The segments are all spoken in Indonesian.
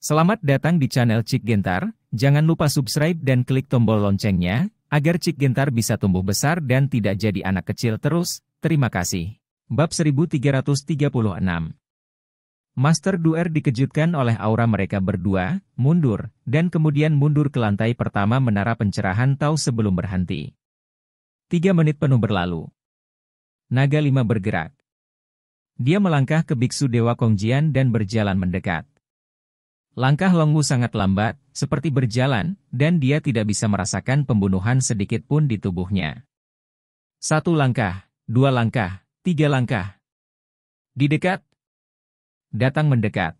Selamat datang di channel Cik Gentar, jangan lupa subscribe dan klik tombol loncengnya, agar Cik Gentar bisa tumbuh besar dan tidak jadi anak kecil terus, terima kasih. Bab 1336 Master Duer dikejutkan oleh aura mereka berdua, mundur, dan kemudian mundur ke lantai pertama menara pencerahan tahu sebelum berhenti. Tiga menit penuh berlalu. Naga lima bergerak. Dia melangkah ke Biksu Dewa Kongjian dan berjalan mendekat. Langkah Longwu sangat lambat, seperti berjalan, dan dia tidak bisa merasakan pembunuhan sedikit pun di tubuhnya. Satu langkah, dua langkah, tiga langkah. Di dekat. Datang mendekat.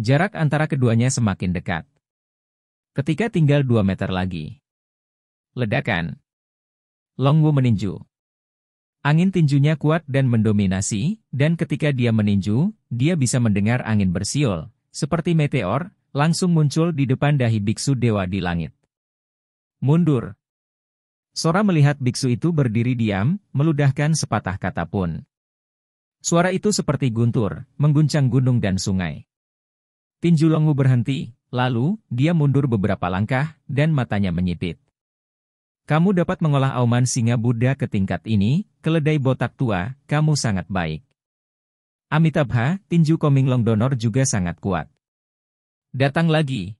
Jarak antara keduanya semakin dekat. Ketika tinggal dua meter lagi. Ledakan. Longwu meninju. Angin tinjunya kuat dan mendominasi, dan ketika dia meninju, dia bisa mendengar angin bersiul, seperti meteor, langsung muncul di depan dahi biksu dewa di langit. Mundur. Sora melihat biksu itu berdiri diam, meludahkan sepatah kata pun. Suara itu seperti guntur, mengguncang gunung dan sungai. Tinju Longu berhenti, lalu dia mundur beberapa langkah dan matanya menyipit. Kamu dapat mengolah auman singa Buddha ke tingkat ini, keledai botak tua, kamu sangat baik. Amitabha, tinju Long donor juga sangat kuat. Datang lagi.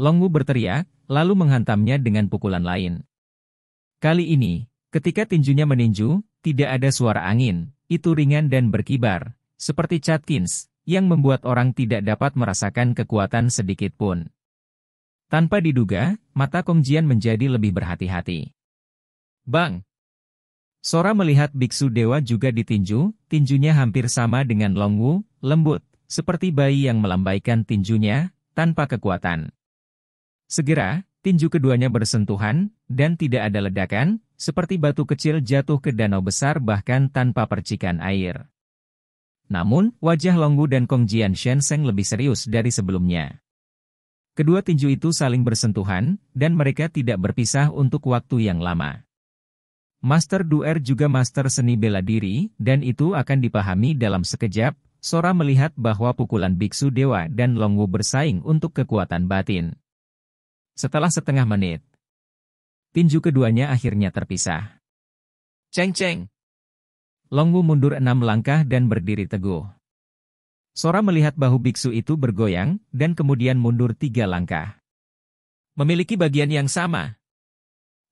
Longwu berteriak, lalu menghantamnya dengan pukulan lain. Kali ini, ketika tinjunya meninju, tidak ada suara angin, itu ringan dan berkibar, seperti Chatkins, yang membuat orang tidak dapat merasakan kekuatan sedikit pun. Tanpa diduga, mata Kong menjadi lebih berhati-hati. Bang! Sora melihat biksu dewa juga ditinju, tinjunya hampir sama dengan Longwu, lembut, seperti bayi yang melambaikan tinjunya, tanpa kekuatan. Segera, tinju keduanya bersentuhan, dan tidak ada ledakan, seperti batu kecil jatuh ke danau besar bahkan tanpa percikan air. Namun, wajah Longwu dan Kong Jian Shenseng lebih serius dari sebelumnya. Kedua tinju itu saling bersentuhan, dan mereka tidak berpisah untuk waktu yang lama. Master Duer juga master seni bela diri, dan itu akan dipahami dalam sekejap, Sora melihat bahwa pukulan Biksu Dewa dan Longwu bersaing untuk kekuatan batin. Setelah setengah menit, tinju keduanya akhirnya terpisah. Ceng-ceng! Longwu mundur enam langkah dan berdiri teguh. Sora melihat bahu biksu itu bergoyang, dan kemudian mundur tiga langkah. Memiliki bagian yang sama.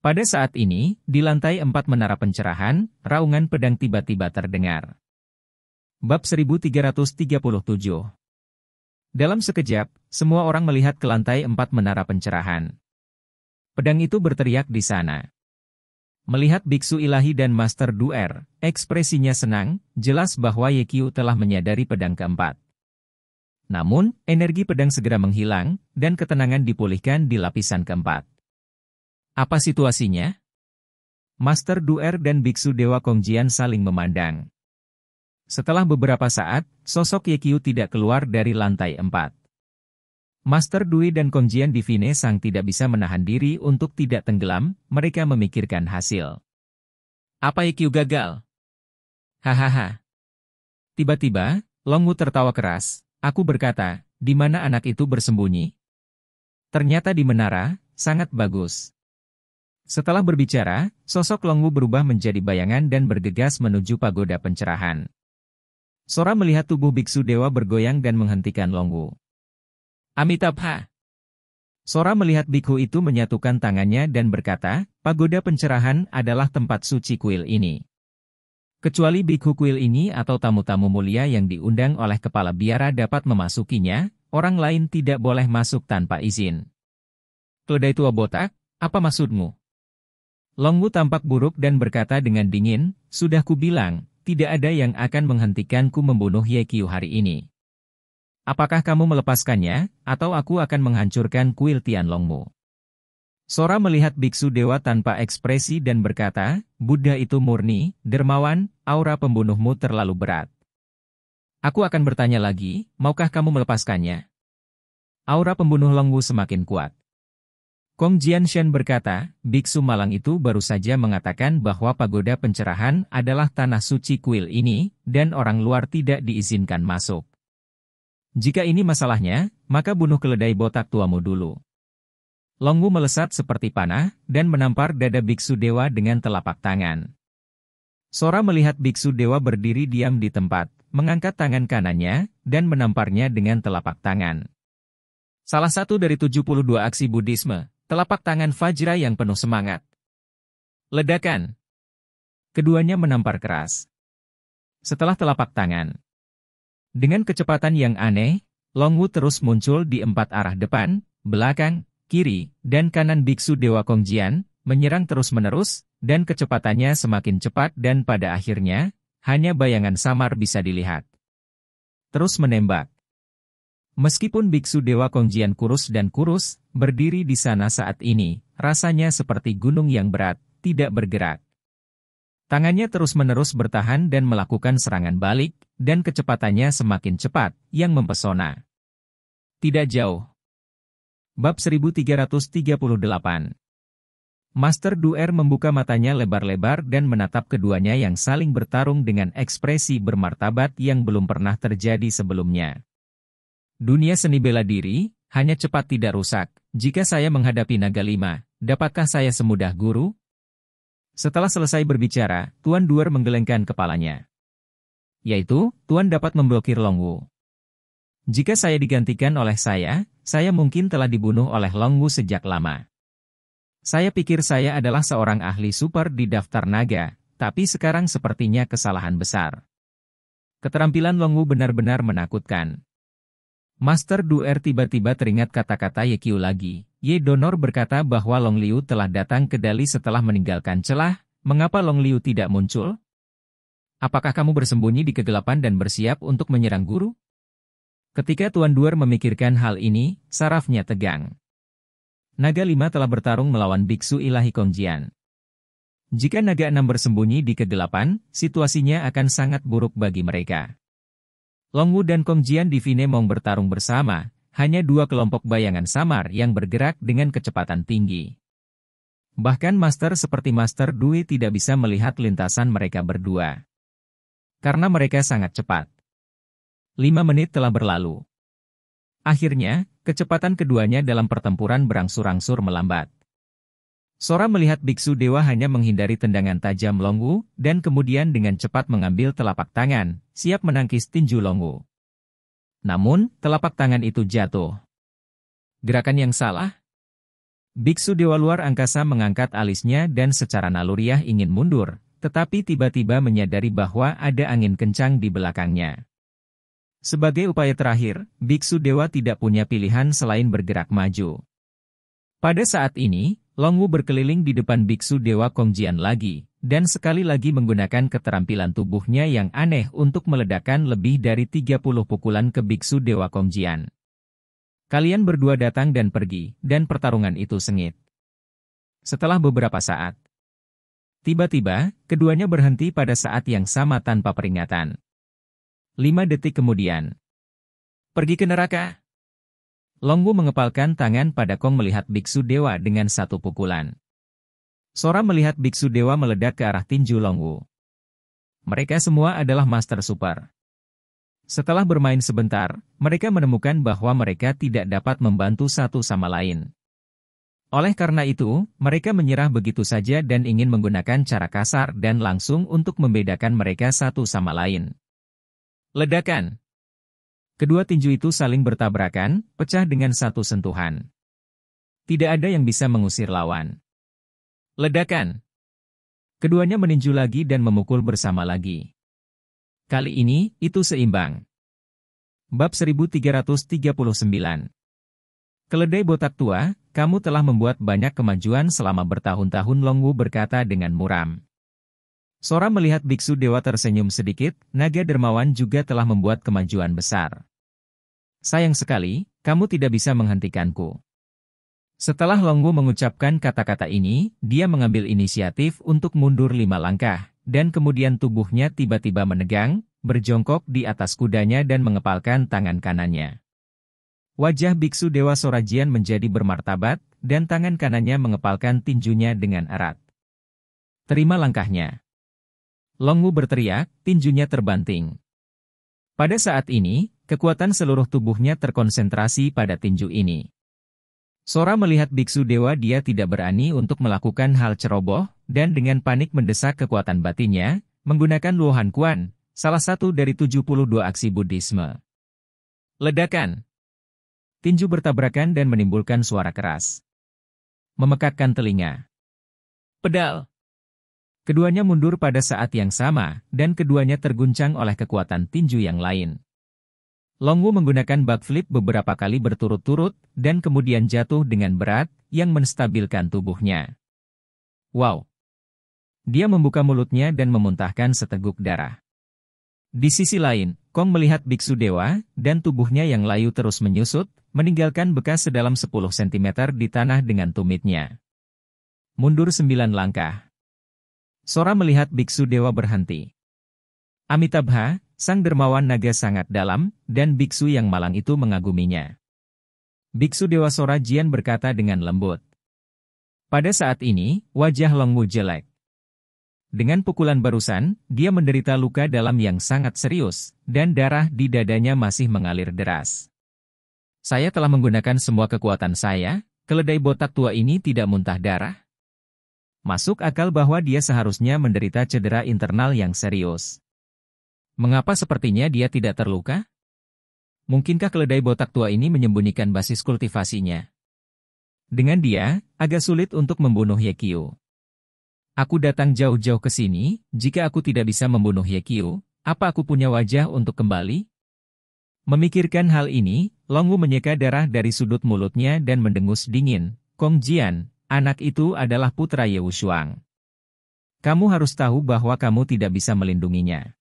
Pada saat ini, di lantai empat menara pencerahan, raungan pedang tiba-tiba terdengar. Bab 1337 Dalam sekejap, semua orang melihat ke lantai empat menara pencerahan. Pedang itu berteriak di sana. Melihat Biksu Ilahi dan Master Duer, ekspresinya senang, jelas bahwa Yekyu telah menyadari pedang keempat. Namun, energi pedang segera menghilang, dan ketenangan dipulihkan di lapisan keempat. Apa situasinya? Master Duer dan Biksu Dewa Kongjian saling memandang. Setelah beberapa saat, sosok Yekyu tidak keluar dari lantai empat. Master Dui dan Kongjian Divine Sang tidak bisa menahan diri untuk tidak tenggelam, mereka memikirkan hasil. Apa Yekyu gagal? Hahaha. Tiba-tiba, Longwu tertawa keras, aku berkata, di mana anak itu bersembunyi? Ternyata di menara, sangat bagus. Setelah berbicara, sosok Longwu berubah menjadi bayangan dan bergegas menuju pagoda pencerahan. Sora melihat tubuh biksu dewa bergoyang dan menghentikan Longwu. Amitabha! Sora melihat biku itu menyatukan tangannya dan berkata, pagoda pencerahan adalah tempat suci kuil ini. Kecuali biku kuil ini atau tamu-tamu mulia yang diundang oleh kepala biara dapat memasukinya, orang lain tidak boleh masuk tanpa izin. Keledai tua botak, apa maksudmu? Longwu tampak buruk dan berkata dengan dingin, Sudah kubilang, tidak ada yang akan menghentikanku membunuh Ye Kiu hari ini. Apakah kamu melepaskannya, atau aku akan menghancurkan kuil Tian Longmu? Sora melihat biksu dewa tanpa ekspresi dan berkata, Buddha itu murni, dermawan, aura pembunuhmu terlalu berat. Aku akan bertanya lagi, maukah kamu melepaskannya? Aura pembunuh Longwu semakin kuat. Kong Shen berkata, Biksu Malang itu baru saja mengatakan bahwa pagoda pencerahan adalah tanah suci kuil ini, dan orang luar tidak diizinkan masuk. Jika ini masalahnya, maka bunuh keledai botak tuamu dulu. Longwu melesat seperti panah, dan menampar dada Biksu Dewa dengan telapak tangan. Sora melihat Biksu Dewa berdiri diam di tempat, mengangkat tangan kanannya, dan menamparnya dengan telapak tangan. Salah satu dari 72 aksi Buddhisme, Telapak tangan Fajra yang penuh semangat. Ledakan. Keduanya menampar keras. Setelah telapak tangan. Dengan kecepatan yang aneh, Longwu terus muncul di empat arah depan, belakang, kiri, dan kanan biksu Dewa Kongjian, menyerang terus-menerus, dan kecepatannya semakin cepat dan pada akhirnya, hanya bayangan samar bisa dilihat. Terus menembak. Meskipun biksu Dewa Kongjian kurus dan kurus, berdiri di sana saat ini, rasanya seperti gunung yang berat, tidak bergerak. Tangannya terus-menerus bertahan dan melakukan serangan balik, dan kecepatannya semakin cepat, yang mempesona. Tidak jauh. Bab 1338 Master Duer membuka matanya lebar-lebar dan menatap keduanya yang saling bertarung dengan ekspresi bermartabat yang belum pernah terjadi sebelumnya. Dunia seni bela diri, hanya cepat tidak rusak. Jika saya menghadapi naga lima, dapatkah saya semudah guru? Setelah selesai berbicara, Tuan Duer menggelengkan kepalanya. Yaitu, Tuan dapat memblokir Long Wu. Jika saya digantikan oleh saya, saya mungkin telah dibunuh oleh Long Wu sejak lama. Saya pikir saya adalah seorang ahli super di daftar naga, tapi sekarang sepertinya kesalahan besar. Keterampilan Long Wu benar-benar menakutkan. Master Duer tiba-tiba teringat kata-kata Ye Kiu lagi. Ye Donor berkata bahwa Long Liu telah datang ke Dali setelah meninggalkan celah, mengapa Long Liu tidak muncul? Apakah kamu bersembunyi di kegelapan dan bersiap untuk menyerang guru? Ketika Tuan Duer memikirkan hal ini, sarafnya tegang. Naga Lima telah bertarung melawan Biksu Ilahi Kongjian. Jika Naga Enam bersembunyi di kegelapan, situasinya akan sangat buruk bagi mereka. Long Wu dan Kong Jian di Vinemong bertarung bersama, hanya dua kelompok bayangan samar yang bergerak dengan kecepatan tinggi. Bahkan Master seperti Master Dui tidak bisa melihat lintasan mereka berdua. Karena mereka sangat cepat. Lima menit telah berlalu. Akhirnya, kecepatan keduanya dalam pertempuran berangsur-angsur melambat. Sora melihat biksu dewa hanya menghindari tendangan tajam Longwu, dan kemudian dengan cepat mengambil telapak tangan, siap menangkis tinju Longwu. Namun, telapak tangan itu jatuh. Gerakan yang salah? Biksu Dewa Luar Angkasa mengangkat alisnya dan secara naluriah ingin mundur, tetapi tiba-tiba menyadari bahwa ada angin kencang di belakangnya. Sebagai upaya terakhir, biksu dewa tidak punya pilihan selain bergerak maju. Pada saat ini, Long Wu berkeliling di depan biksu Dewa Kongjian lagi, dan sekali lagi menggunakan keterampilan tubuhnya yang aneh untuk meledakkan lebih dari 30 pukulan ke biksu Dewa Kongjian. Kalian berdua datang dan pergi, dan pertarungan itu sengit. Setelah beberapa saat, tiba-tiba, keduanya berhenti pada saat yang sama tanpa peringatan. Lima detik kemudian, pergi ke neraka. Longwu mengepalkan tangan pada Kong melihat Biksu Dewa dengan satu pukulan. Sora melihat Biksu Dewa meledak ke arah tinju Longwu. Mereka semua adalah Master Super. Setelah bermain sebentar, mereka menemukan bahwa mereka tidak dapat membantu satu sama lain. Oleh karena itu, mereka menyerah begitu saja dan ingin menggunakan cara kasar dan langsung untuk membedakan mereka satu sama lain. Ledakan Kedua tinju itu saling bertabrakan, pecah dengan satu sentuhan. Tidak ada yang bisa mengusir lawan. Ledakan. Keduanya meninju lagi dan memukul bersama lagi. Kali ini, itu seimbang. Bab 1339 Keledai botak tua, kamu telah membuat banyak kemajuan selama bertahun-tahun Longwu berkata dengan muram. Sora melihat biksu dewa tersenyum sedikit, naga dermawan juga telah membuat kemajuan besar. Sayang sekali, kamu tidak bisa menghentikanku. Setelah Longgu mengucapkan kata-kata ini, dia mengambil inisiatif untuk mundur lima langkah, dan kemudian tubuhnya tiba-tiba menegang, berjongkok di atas kudanya dan mengepalkan tangan kanannya. Wajah biksu Dewa Sorajian menjadi bermartabat, dan tangan kanannya mengepalkan tinjunya dengan erat. Terima langkahnya. Longwu berteriak, tinjunya terbanting. Pada saat ini, Kekuatan seluruh tubuhnya terkonsentrasi pada tinju ini. Sora melihat biksu dewa dia tidak berani untuk melakukan hal ceroboh, dan dengan panik mendesak kekuatan batinnya, menggunakan Luohan Kuan, salah satu dari 72 aksi Buddhisme. Ledakan Tinju bertabrakan dan menimbulkan suara keras. Memekakkan telinga. Pedal Keduanya mundur pada saat yang sama, dan keduanya terguncang oleh kekuatan tinju yang lain. Longwu menggunakan backflip beberapa kali berturut-turut dan kemudian jatuh dengan berat yang menstabilkan tubuhnya. Wow! Dia membuka mulutnya dan memuntahkan seteguk darah. Di sisi lain, Kong melihat biksu dewa dan tubuhnya yang layu terus menyusut, meninggalkan bekas sedalam 10 cm di tanah dengan tumitnya. Mundur 9 langkah. Sora melihat biksu dewa berhenti. Amitabha, Sang dermawan naga sangat dalam, dan biksu yang malang itu mengaguminya. Biksu Dewa Sora Jian berkata dengan lembut. Pada saat ini, wajah Longmu jelek. Dengan pukulan barusan, dia menderita luka dalam yang sangat serius, dan darah di dadanya masih mengalir deras. Saya telah menggunakan semua kekuatan saya, keledai botak tua ini tidak muntah darah. Masuk akal bahwa dia seharusnya menderita cedera internal yang serius. Mengapa sepertinya dia tidak terluka? Mungkinkah keledai botak tua ini menyembunyikan basis kultivasinya? Dengan dia, agak sulit untuk membunuh Yekio. Aku datang jauh-jauh ke sini, jika aku tidak bisa membunuh Yekio, apa aku punya wajah untuk kembali? Memikirkan hal ini, Longwu menyeka darah dari sudut mulutnya dan mendengus dingin. Kong Jian, anak itu adalah putra Shuang. Kamu harus tahu bahwa kamu tidak bisa melindunginya.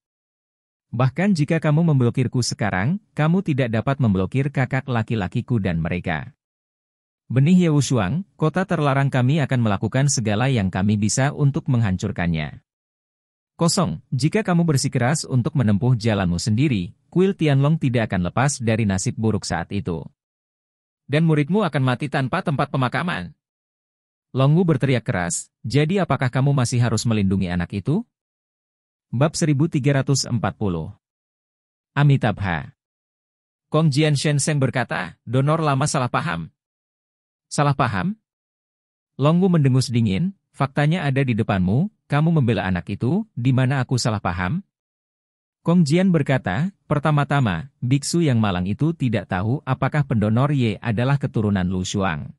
Bahkan jika kamu memblokirku sekarang, kamu tidak dapat memblokir kakak laki-lakiku dan mereka. Benih Yewushuang, kota terlarang kami akan melakukan segala yang kami bisa untuk menghancurkannya. Kosong, jika kamu bersikeras untuk menempuh jalanmu sendiri, kuil Tianlong tidak akan lepas dari nasib buruk saat itu. Dan muridmu akan mati tanpa tempat pemakaman. Longwu berteriak keras, jadi apakah kamu masih harus melindungi anak itu? Bab 1340 Amitabha Kong Jian Shenseng berkata, donor lama salah paham. Salah paham? Longgu mendengus dingin, faktanya ada di depanmu, kamu membela anak itu, di mana aku salah paham? Kong Jian berkata, pertama-tama, biksu yang malang itu tidak tahu apakah pendonor Ye adalah keturunan Lu Shuang.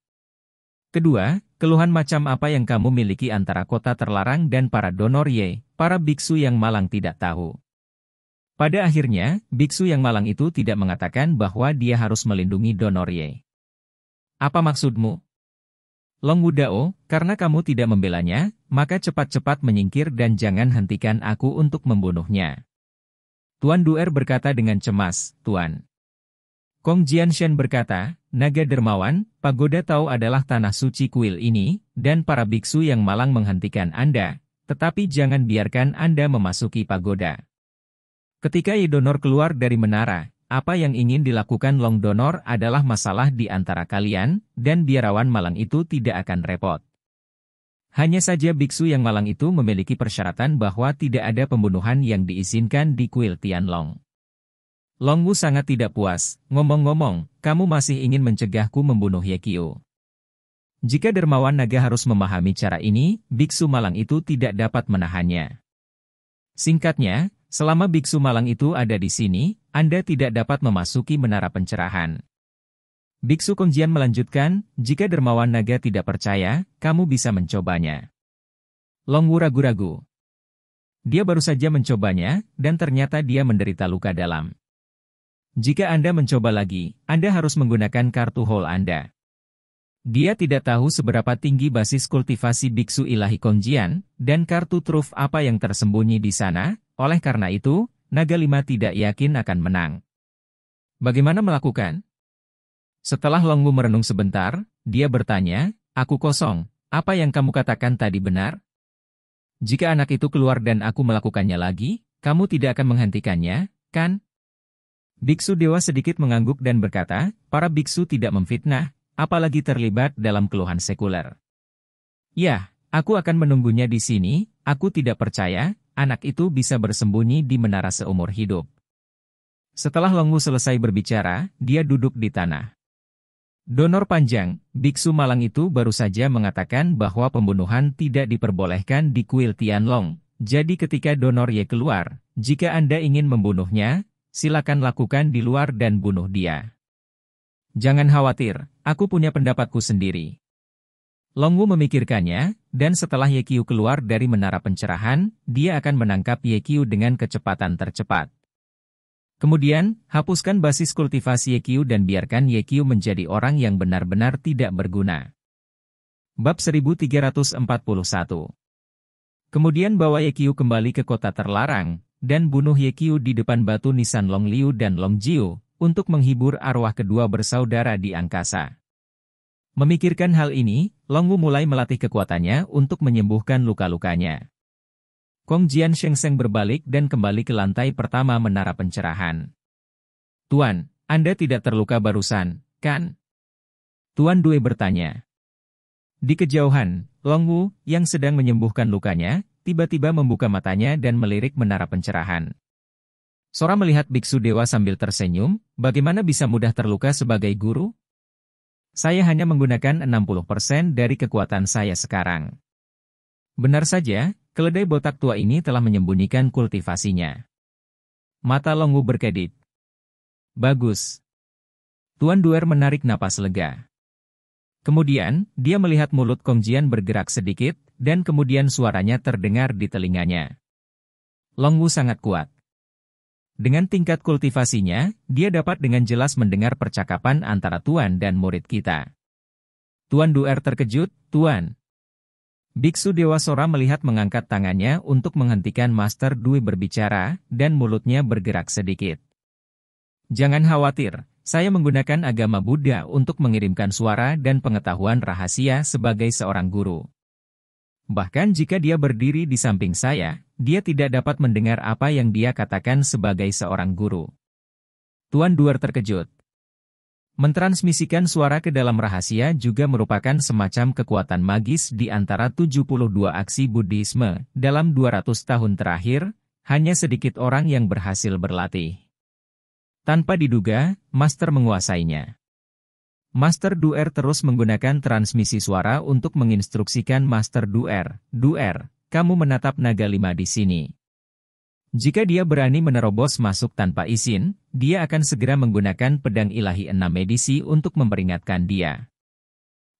Kedua, keluhan macam apa yang kamu miliki antara kota terlarang dan para donor Ye, para biksu yang malang tidak tahu. Pada akhirnya, biksu yang malang itu tidak mengatakan bahwa dia harus melindungi Donorye. Apa maksudmu? Long Wudao, karena kamu tidak membelanya, maka cepat-cepat menyingkir dan jangan hentikan aku untuk membunuhnya. Tuan Duer berkata dengan cemas, Tuan. Kong Jianshen berkata, Naga Dermawan, pagoda Tau adalah tanah suci kuil ini, dan para biksu yang malang menghentikan Anda, tetapi jangan biarkan Anda memasuki pagoda. Ketika donor keluar dari menara, apa yang ingin dilakukan Long Donor adalah masalah di antara kalian, dan biarawan malang itu tidak akan repot. Hanya saja biksu yang malang itu memiliki persyaratan bahwa tidak ada pembunuhan yang diizinkan di kuil Tianlong. Longwu sangat tidak puas, ngomong-ngomong, kamu masih ingin mencegahku membunuh Yekio. Jika dermawan naga harus memahami cara ini, biksu malang itu tidak dapat menahannya. Singkatnya, selama biksu malang itu ada di sini, Anda tidak dapat memasuki menara pencerahan. Biksu Kongjian melanjutkan, jika dermawan naga tidak percaya, kamu bisa mencobanya. Longwu ragu-ragu. Dia baru saja mencobanya, dan ternyata dia menderita luka dalam. Jika Anda mencoba lagi, Anda harus menggunakan kartu hole Anda. Dia tidak tahu seberapa tinggi basis kultivasi biksu ilahi Kongjian dan kartu truf apa yang tersembunyi di sana, oleh karena itu, Naga Lima tidak yakin akan menang. Bagaimana melakukan? Setelah Longmu merenung sebentar, dia bertanya, Aku kosong, apa yang kamu katakan tadi benar? Jika anak itu keluar dan aku melakukannya lagi, kamu tidak akan menghentikannya, kan? Biksu Dewa sedikit mengangguk dan berkata, para biksu tidak memfitnah, apalagi terlibat dalam keluhan sekuler. Ya, aku akan menunggunya di sini, aku tidak percaya, anak itu bisa bersembunyi di menara seumur hidup. Setelah Longwu selesai berbicara, dia duduk di tanah. Donor panjang, biksu malang itu baru saja mengatakan bahwa pembunuhan tidak diperbolehkan di kuil Tianlong. Jadi ketika donor Ye keluar, jika Anda ingin membunuhnya, silakan lakukan di luar dan bunuh dia. Jangan khawatir, aku punya pendapatku sendiri. Longwu memikirkannya, dan setelah Yekyu keluar dari menara pencerahan, dia akan menangkap Yekyu dengan kecepatan tercepat. Kemudian, hapuskan basis kultivasi Yekyu dan biarkan Yekyu menjadi orang yang benar-benar tidak berguna. Bab 1341 Kemudian bawa Yekyu kembali ke kota terlarang, dan bunuh Yekyu di depan batu nisan Long Liu dan Long Jiu untuk menghibur arwah kedua bersaudara di angkasa. Memikirkan hal ini, Longwu mulai melatih kekuatannya untuk menyembuhkan luka-lukanya. Kong Jian Seng berbalik dan kembali ke lantai pertama menara pencerahan. Tuan, Anda tidak terluka barusan, kan? Tuan Dui bertanya. Di kejauhan, Long Wu yang sedang menyembuhkan lukanya, tiba-tiba membuka matanya dan melirik menara pencerahan. Sora melihat biksu dewa sambil tersenyum, bagaimana bisa mudah terluka sebagai guru? Saya hanya menggunakan 60% dari kekuatan saya sekarang. Benar saja, keledai botak tua ini telah menyembunyikan kultivasinya. Mata Longu berkedip. Bagus. Tuan Duer menarik napas lega. Kemudian, dia melihat mulut Kongjian bergerak sedikit, dan kemudian suaranya terdengar di telinganya. Longwu sangat kuat. Dengan tingkat kultivasinya, dia dapat dengan jelas mendengar percakapan antara tuan dan murid kita. Tuan Duer terkejut, Tuan. Biksu Dewa Sora melihat mengangkat tangannya untuk menghentikan Master Dui berbicara, dan mulutnya bergerak sedikit. Jangan khawatir, saya menggunakan agama Buddha untuk mengirimkan suara dan pengetahuan rahasia sebagai seorang guru. Bahkan jika dia berdiri di samping saya, dia tidak dapat mendengar apa yang dia katakan sebagai seorang guru. Tuan Duar terkejut. Mentransmisikan suara ke dalam rahasia juga merupakan semacam kekuatan magis di antara 72 aksi Buddhisme. Dalam 200 tahun terakhir, hanya sedikit orang yang berhasil berlatih. Tanpa diduga, Master menguasainya. Master Duer terus menggunakan transmisi suara untuk menginstruksikan Master Duer, Duer, kamu menatap naga lima di sini. Jika dia berani menerobos masuk tanpa izin, dia akan segera menggunakan pedang ilahi enam medisi untuk memperingatkan dia.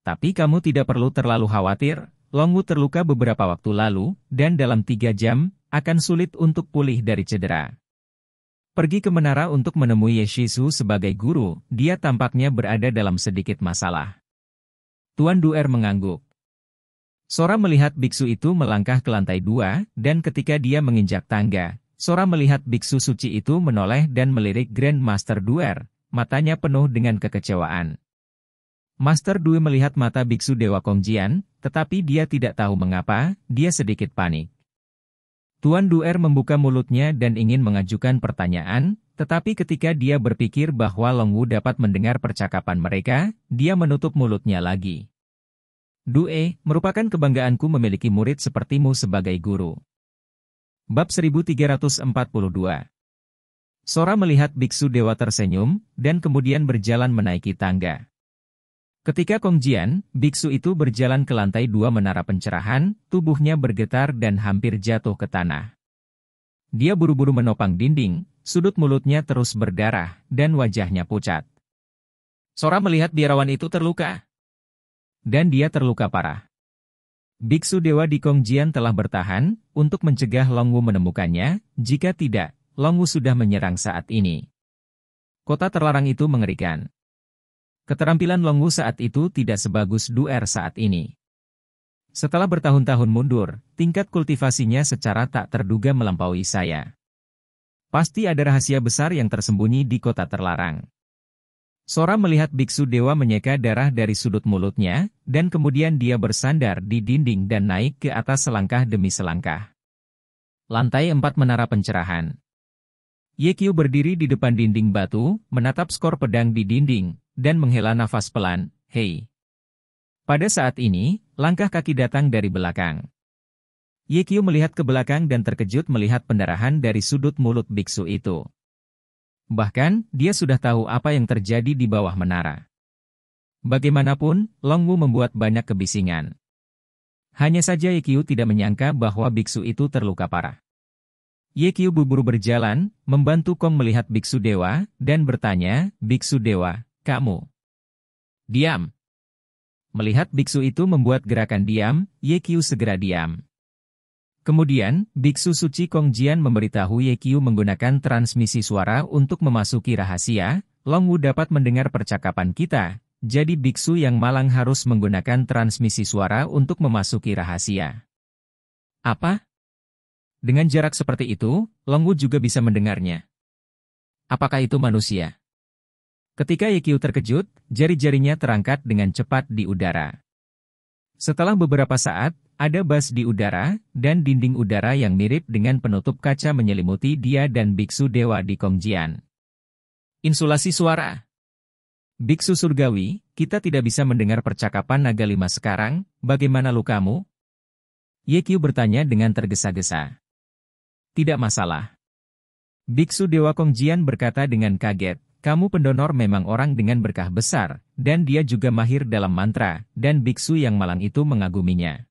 Tapi kamu tidak perlu terlalu khawatir, Longwu terluka beberapa waktu lalu, dan dalam tiga jam, akan sulit untuk pulih dari cedera. Pergi ke menara untuk menemui Yeshisu sebagai guru, dia tampaknya berada dalam sedikit masalah. Tuan Duer mengangguk. Sora melihat biksu itu melangkah ke lantai dua, dan ketika dia menginjak tangga, Sora melihat biksu suci itu menoleh dan melirik Grand Master Duer, matanya penuh dengan kekecewaan. Master Duer melihat mata biksu Dewa Kongjian, tetapi dia tidak tahu mengapa, dia sedikit panik. Tuan Duer membuka mulutnya dan ingin mengajukan pertanyaan, tetapi ketika dia berpikir bahwa Long Wu dapat mendengar percakapan mereka, dia menutup mulutnya lagi. Due, merupakan kebanggaanku memiliki murid sepertimu sebagai guru. Bab 1342 Sora melihat biksu dewa tersenyum, dan kemudian berjalan menaiki tangga. Ketika Kong Jian, biksu itu berjalan ke lantai dua menara pencerahan, tubuhnya bergetar dan hampir jatuh ke tanah. Dia buru-buru menopang dinding, sudut mulutnya terus berdarah, dan wajahnya pucat. Sora melihat biarawan itu terluka. Dan dia terluka parah. Biksu Dewa di Kong Jian telah bertahan untuk mencegah Longwu menemukannya, jika tidak, Longwu sudah menyerang saat ini. Kota terlarang itu mengerikan. Keterampilan Longwu saat itu tidak sebagus Duer saat ini. Setelah bertahun-tahun mundur, tingkat kultivasinya secara tak terduga melampaui saya. Pasti ada rahasia besar yang tersembunyi di kota terlarang. Sora melihat biksu dewa menyeka darah dari sudut mulutnya, dan kemudian dia bersandar di dinding dan naik ke atas selangkah demi selangkah. Lantai empat menara pencerahan. Qiu berdiri di depan dinding batu, menatap skor pedang di dinding, dan menghela nafas pelan, hei. Pada saat ini, langkah kaki datang dari belakang. Qiu melihat ke belakang dan terkejut melihat pendarahan dari sudut mulut biksu itu. Bahkan, dia sudah tahu apa yang terjadi di bawah menara. Bagaimanapun, Longwu membuat banyak kebisingan. Hanya saja Qiu tidak menyangka bahwa biksu itu terluka parah. Ye berburu buru berjalan, membantu Kong melihat Biksu Dewa, dan bertanya, Biksu Dewa, kamu. Diam. Melihat Biksu itu membuat gerakan diam, Ye segera diam. Kemudian, Biksu Suci Kong Jian memberitahu Ye menggunakan transmisi suara untuk memasuki rahasia, Long Wu dapat mendengar percakapan kita, jadi Biksu yang malang harus menggunakan transmisi suara untuk memasuki rahasia. Apa? Dengan jarak seperti itu, Longwu juga bisa mendengarnya. Apakah itu manusia? Ketika Yekyu terkejut, jari-jarinya terangkat dengan cepat di udara. Setelah beberapa saat, ada bas di udara, dan dinding udara yang mirip dengan penutup kaca menyelimuti dia dan biksu dewa di Kongjian. Insulasi suara Biksu surgawi, kita tidak bisa mendengar percakapan naga lima sekarang, bagaimana lukamu? Yekyu bertanya dengan tergesa-gesa tidak masalah. Biksu Dewa Kongjian berkata dengan kaget, kamu pendonor memang orang dengan berkah besar, dan dia juga mahir dalam mantra, dan biksu yang malang itu mengaguminya.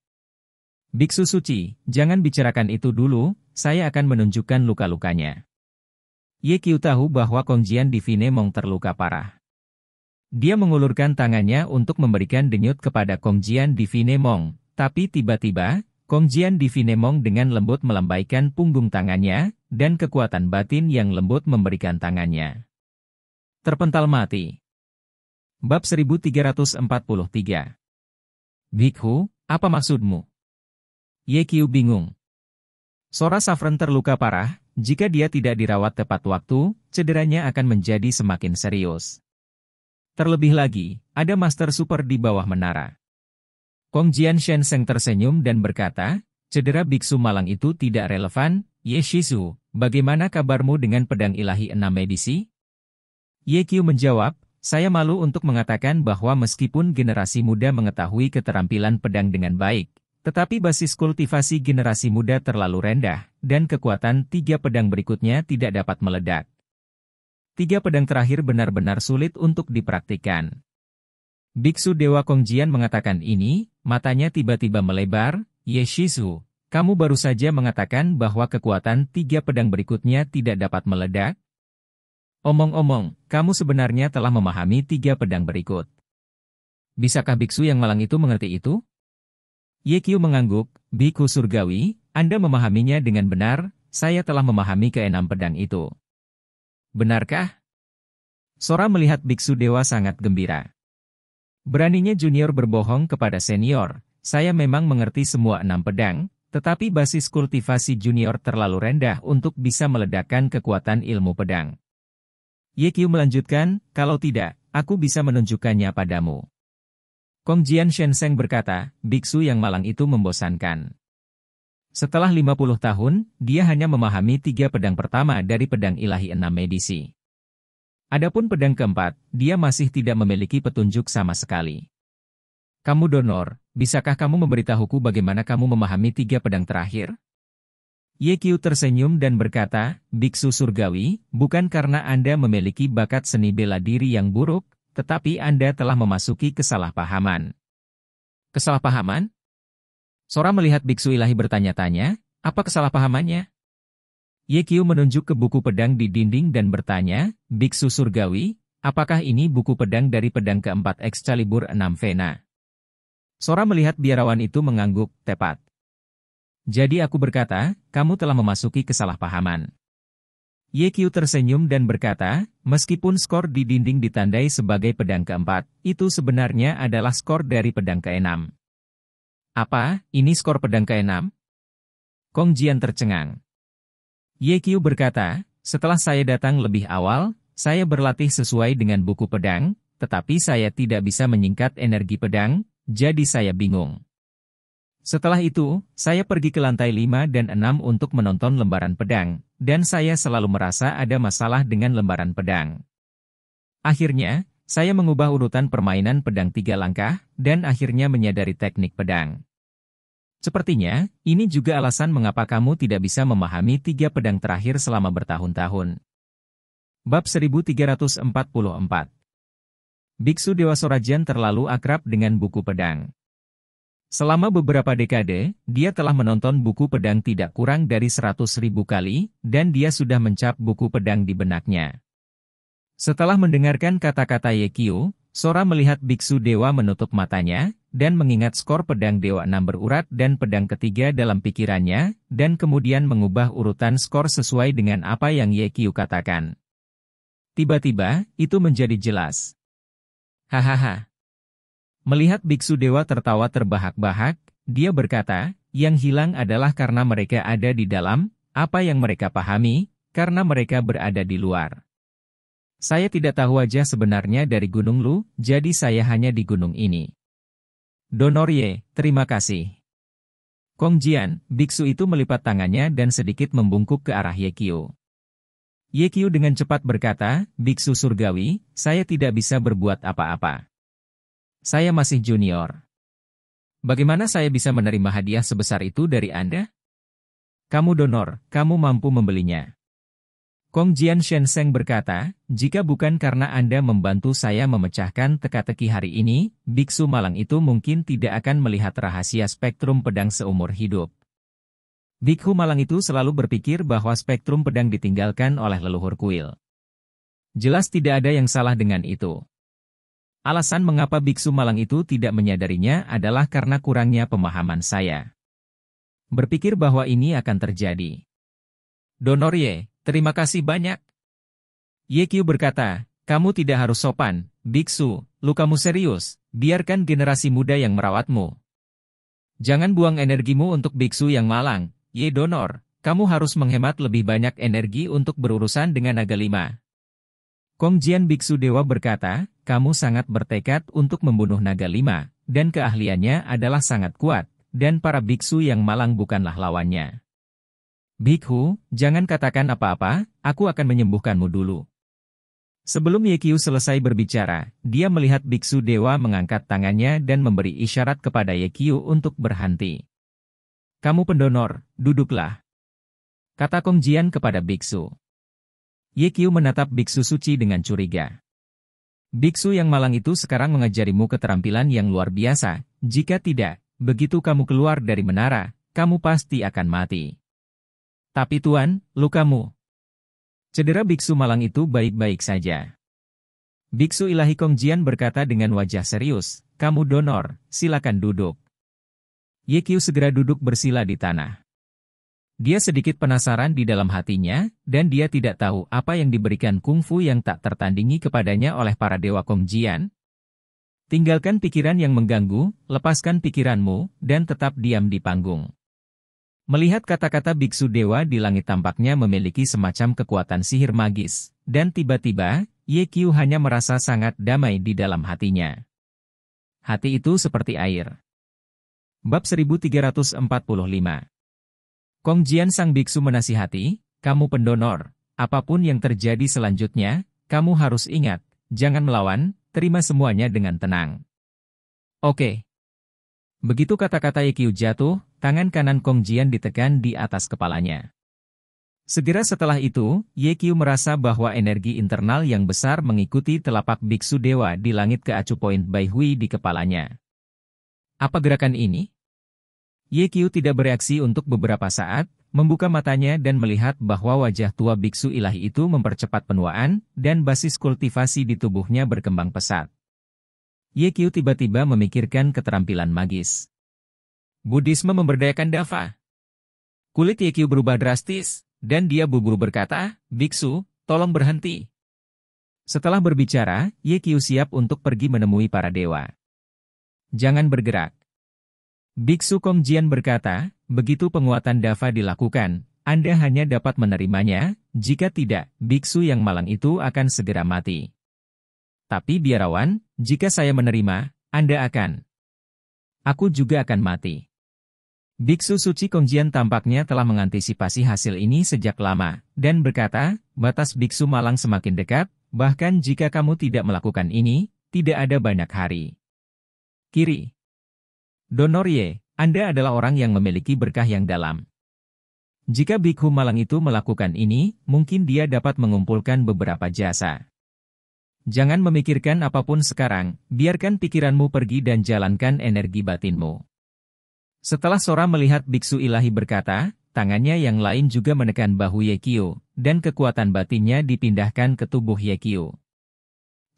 Biksu suci, jangan bicarakan itu dulu, saya akan menunjukkan luka-lukanya. Ye Qiu tahu bahwa Kongjian di Mong terluka parah. Dia mengulurkan tangannya untuk memberikan denyut kepada Kongjian di Mong, tapi tiba-tiba, Kong Jian di Vinemong dengan lembut melambaikan punggung tangannya, dan kekuatan batin yang lembut memberikan tangannya. Terpental mati. Bab 1343 Bikhu, apa maksudmu? Ye Qiu bingung. Sora Safran terluka parah, jika dia tidak dirawat tepat waktu, cederanya akan menjadi semakin serius. Terlebih lagi, ada Master Super di bawah menara. Kong Jian Shen Seng tersenyum dan berkata, cedera biksu malang itu tidak relevan, Ye Shizu, bagaimana kabarmu dengan pedang ilahi enam medisi?" Ye Qiu menjawab, saya malu untuk mengatakan bahwa meskipun generasi muda mengetahui keterampilan pedang dengan baik, tetapi basis kultivasi generasi muda terlalu rendah, dan kekuatan tiga pedang berikutnya tidak dapat meledak. Tiga pedang terakhir benar-benar sulit untuk dipraktikkan. Biksu Dewa Kongjian mengatakan ini, matanya tiba-tiba melebar, Ye Shizu, kamu baru saja mengatakan bahwa kekuatan tiga pedang berikutnya tidak dapat meledak? Omong-omong, kamu sebenarnya telah memahami tiga pedang berikut. Bisakah biksu yang malang itu mengerti itu? Ye Qiu mengangguk, Biku Surgawi, Anda memahaminya dengan benar, saya telah memahami keenam pedang itu. Benarkah? Sora melihat biksu dewa sangat gembira. Beraninya junior berbohong kepada senior, saya memang mengerti semua enam pedang, tetapi basis kultivasi junior terlalu rendah untuk bisa meledakkan kekuatan ilmu pedang. Ye melanjutkan, kalau tidak, aku bisa menunjukkannya padamu. Kong Jian Shenseng berkata, biksu yang malang itu membosankan. Setelah 50 tahun, dia hanya memahami tiga pedang pertama dari pedang ilahi enam medisi. Adapun pedang keempat, dia masih tidak memiliki petunjuk sama sekali. Kamu donor, bisakah kamu memberitahuku bagaimana kamu memahami tiga pedang terakhir? Qiu tersenyum dan berkata, Biksu Surgawi, bukan karena Anda memiliki bakat seni bela diri yang buruk, tetapi Anda telah memasuki kesalahpahaman. Kesalahpahaman? Sora melihat Biksu Ilahi bertanya-tanya, apa kesalahpahamannya? Yekyu menunjuk ke buku pedang di dinding dan bertanya, Biksu Surgawi, apakah ini buku pedang dari pedang keempat Excalibur 6 Vena? Sora melihat biarawan itu mengangguk, tepat. Jadi aku berkata, kamu telah memasuki kesalahpahaman. Yekyu tersenyum dan berkata, meskipun skor di dinding ditandai sebagai pedang keempat, itu sebenarnya adalah skor dari pedang keenam. Apa, ini skor pedang keenam? Kong Jian tercengang. Yekyu berkata, setelah saya datang lebih awal, saya berlatih sesuai dengan buku pedang, tetapi saya tidak bisa menyingkat energi pedang, jadi saya bingung. Setelah itu, saya pergi ke lantai 5 dan 6 untuk menonton lembaran pedang, dan saya selalu merasa ada masalah dengan lembaran pedang. Akhirnya, saya mengubah urutan permainan pedang tiga langkah, dan akhirnya menyadari teknik pedang. Sepertinya, ini juga alasan mengapa kamu tidak bisa memahami tiga pedang terakhir selama bertahun-tahun. Bab 1344 Biksu Dewa Sorajan terlalu akrab dengan buku pedang. Selama beberapa dekade, dia telah menonton buku pedang tidak kurang dari seratus ribu kali, dan dia sudah mencap buku pedang di benaknya. Setelah mendengarkan kata-kata Yekio, Sora melihat Biksu Dewa menutup matanya, dan mengingat skor pedang Dewa 6 berurat dan pedang ketiga dalam pikirannya, dan kemudian mengubah urutan skor sesuai dengan apa yang Ye Kiu katakan. Tiba-tiba, itu menjadi jelas. Hahaha. Melihat Biksu Dewa tertawa terbahak-bahak, dia berkata, yang hilang adalah karena mereka ada di dalam, apa yang mereka pahami, karena mereka berada di luar. Saya tidak tahu wajah sebenarnya dari Gunung Lu, jadi saya hanya di gunung ini. Ye, terima kasih. Kong Jian, biksu itu melipat tangannya dan sedikit membungkuk ke arah Yekio. Yekio dengan cepat berkata, Biksu Surgawi, saya tidak bisa berbuat apa-apa. Saya masih junior. Bagaimana saya bisa menerima hadiah sebesar itu dari Anda? Kamu donor, kamu mampu membelinya. Kong Jian Shenseng berkata, jika bukan karena Anda membantu saya memecahkan teka-teki hari ini, biksu malang itu mungkin tidak akan melihat rahasia spektrum pedang seumur hidup. Biksu malang itu selalu berpikir bahwa spektrum pedang ditinggalkan oleh leluhur kuil. Jelas tidak ada yang salah dengan itu. Alasan mengapa biksu malang itu tidak menyadarinya adalah karena kurangnya pemahaman saya. Berpikir bahwa ini akan terjadi. Donorie. Terima kasih banyak. Yekyu berkata, kamu tidak harus sopan, biksu, lukamu serius, biarkan generasi muda yang merawatmu. Jangan buang energimu untuk biksu yang malang, ye donor, kamu harus menghemat lebih banyak energi untuk berurusan dengan naga lima. Kong Jian Biksu Dewa berkata, kamu sangat bertekad untuk membunuh naga lima, dan keahliannya adalah sangat kuat, dan para biksu yang malang bukanlah lawannya. Bikhu, jangan katakan apa-apa, aku akan menyembuhkanmu dulu. Sebelum Yekyu selesai berbicara, dia melihat biksu dewa mengangkat tangannya dan memberi isyarat kepada Yekyu untuk berhenti. Kamu pendonor, duduklah. Kata Kong kepada biksu. Yekyu menatap biksu suci dengan curiga. Biksu yang malang itu sekarang mengajarimu keterampilan yang luar biasa, jika tidak, begitu kamu keluar dari menara, kamu pasti akan mati. Tapi Tuan, lukamu. Cedera biksu malang itu baik-baik saja. Biksu Ilahi Kongjian berkata dengan wajah serius, kamu donor, silakan duduk. Yekyu segera duduk bersila di tanah. Dia sedikit penasaran di dalam hatinya, dan dia tidak tahu apa yang diberikan kungfu yang tak tertandingi kepadanya oleh para dewa Kongjian. Tinggalkan pikiran yang mengganggu, lepaskan pikiranmu, dan tetap diam di panggung. Melihat kata-kata biksu dewa di langit tampaknya memiliki semacam kekuatan sihir magis, dan tiba-tiba, Ye Qiu hanya merasa sangat damai di dalam hatinya. Hati itu seperti air. Bab 1345 Kong Jian Sang Biksu menasihati, kamu pendonor, apapun yang terjadi selanjutnya, kamu harus ingat, jangan melawan, terima semuanya dengan tenang. Oke. Begitu kata-kata Ye Qiu jatuh, Tangan kanan Kong Jian ditekan di atas kepalanya. Segera setelah itu, Ye Qiu merasa bahwa energi internal yang besar mengikuti telapak biksu dewa di langit ke acu poin Bai Hui di kepalanya. Apa gerakan ini? Ye Qiu tidak bereaksi untuk beberapa saat, membuka matanya dan melihat bahwa wajah tua biksu ilahi itu mempercepat penuaan, dan basis kultivasi di tubuhnya berkembang pesat. Ye Qiu tiba-tiba memikirkan keterampilan magis. Buddhisme memberdayakan Dava. Kulit Yekyu berubah drastis, dan dia buru-buru berkata, Biksu, tolong berhenti. Setelah berbicara, Yekyu siap untuk pergi menemui para dewa. Jangan bergerak. Biksu Komjian berkata, begitu penguatan Dava dilakukan, Anda hanya dapat menerimanya, jika tidak, biksu yang malang itu akan segera mati. Tapi biarawan, jika saya menerima, Anda akan. Aku juga akan mati. Biksu suci Kongjian tampaknya telah mengantisipasi hasil ini sejak lama, dan berkata, batas biksu malang semakin dekat, bahkan jika kamu tidak melakukan ini, tidak ada banyak hari. Kiri Donorie, Anda adalah orang yang memiliki berkah yang dalam. Jika Bikhu Malang itu melakukan ini, mungkin dia dapat mengumpulkan beberapa jasa. Jangan memikirkan apapun sekarang, biarkan pikiranmu pergi dan jalankan energi batinmu. Setelah Sora melihat biksu ilahi berkata, tangannya yang lain juga menekan bahu Yekio, dan kekuatan batinnya dipindahkan ke tubuh Yekio.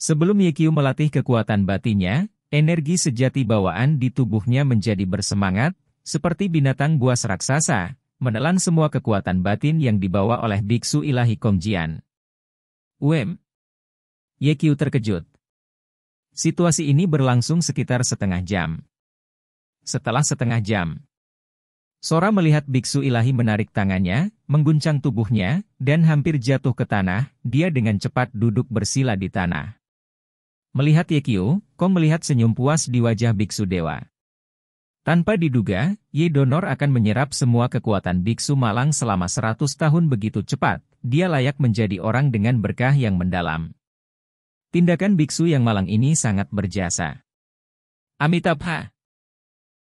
Sebelum Yekio melatih kekuatan batinnya, energi sejati bawaan di tubuhnya menjadi bersemangat, seperti binatang buas raksasa, menelan semua kekuatan batin yang dibawa oleh biksu ilahi Kongjian. Wem. Yekio terkejut. Situasi ini berlangsung sekitar setengah jam. Setelah setengah jam, Sora melihat biksu ilahi menarik tangannya, mengguncang tubuhnya, dan hampir jatuh ke tanah, dia dengan cepat duduk bersila di tanah. Melihat Yekio, Kom melihat senyum puas di wajah biksu dewa. Tanpa diduga, Ye Donor akan menyerap semua kekuatan biksu malang selama seratus tahun begitu cepat, dia layak menjadi orang dengan berkah yang mendalam. Tindakan biksu yang malang ini sangat berjasa. Amitabha